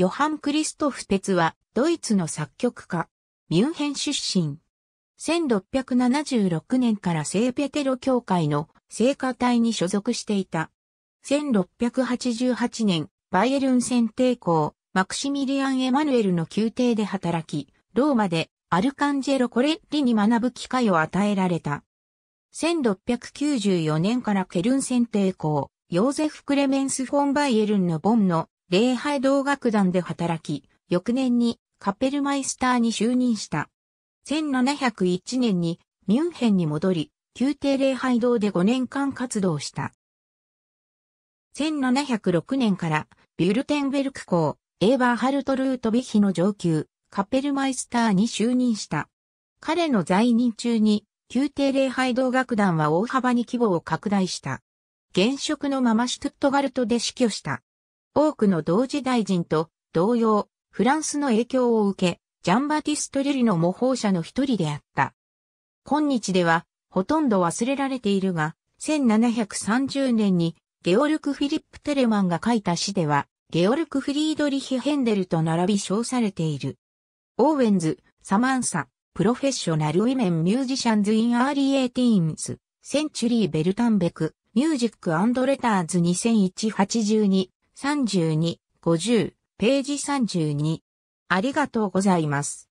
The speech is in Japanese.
ヨハン・クリストフ・ペツは、ドイツの作曲家、ミュンヘン出身。1676年から聖ペテロ教会の聖歌隊に所属していた。1688年、バイエルン選帝校、マクシミリアン・エマヌエルの宮廷で働き、ローマでアルカンジェロ・コレッリに学ぶ機会を与えられた。1694年からケルン選帝校、ヨーゼフ・クレメンス・フォン・バイエルンのボンの礼拝同楽団で働き、翌年にカペルマイスターに就任した。1701年にミュンヘンに戻り、宮廷礼拝堂で5年間活動した。1706年からビュルテンベルク校、エーバーハルト・ルートビヒの上級、カペルマイスターに就任した。彼の在任中に、宮廷礼拝堂楽団は大幅に規模を拡大した。現職のままシュトゥットガルトで死去した。多くの同時代人と同様、フランスの影響を受け、ジャンバティスト・リリの模倣者の一人であった。今日では、ほとんど忘れられているが、1730年にゲオルク・フィリップ・テレマンが書いた詩では、ゲオルク・フリードリヒ・ヘンデルと並び称されている。オーウェンズ、サマンサ、プロフェッショナル・ウィメン・ミュージシャンズ・イン・アーリー・エイティーンズ、センチュリー・ベルタンベク、ミュージック・アンド・レターズ2001-82 32、50、ページ32。ありがとうございます。